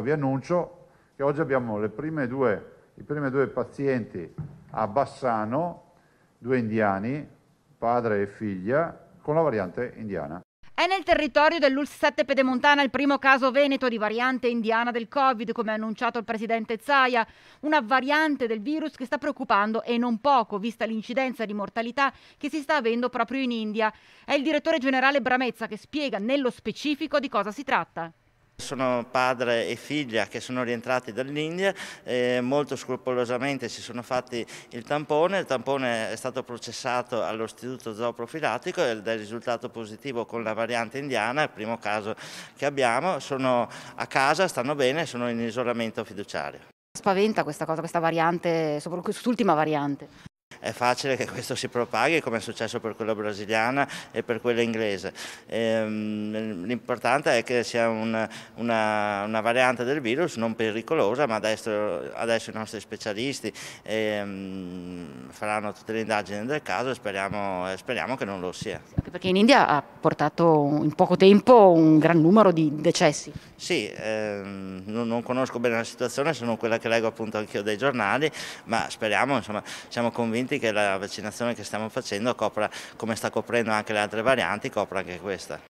vi annuncio che oggi abbiamo prime due, i primi due pazienti a Bassano, due indiani, padre e figlia, con la variante indiana. È nel territorio dell'Ulss 7 Pedemontana il primo caso veneto di variante indiana del Covid, come ha annunciato il presidente Zaia, una variante del virus che sta preoccupando e non poco, vista l'incidenza di mortalità che si sta avendo proprio in India. È il direttore generale Bramezza che spiega nello specifico di cosa si tratta. Sono padre e figlia che sono rientrati dall'India, e molto scrupolosamente si sono fatti il tampone, il tampone è stato processato all'istituto zooprofilattico ed è risultato positivo con la variante indiana, il primo caso che abbiamo, sono a casa, stanno bene, sono in isolamento fiduciario. Spaventa questa cosa, questa variante, soprattutto quest'ultima variante? è facile che questo si propaghi come è successo per quella brasiliana e per quella inglese. Ehm, l'importante è che sia una, una, una, variante del virus non pericolosa, ma adesso, adesso i nostri specialisti ehm, faranno tutte le indagini del caso e speriamo, speriamo che non lo sia. perché in India ha portato in poco tempo un gran numero di decessi. Sì, ehm, non, non, conosco bene la situazione sono quella che leggo appunto anch'io dai giornali, ma speriamo, insomma, siamo convinti contenti che la vaccinazione che stiamo facendo copra, come sta coprendo anche le altre varianti, copra anche questa.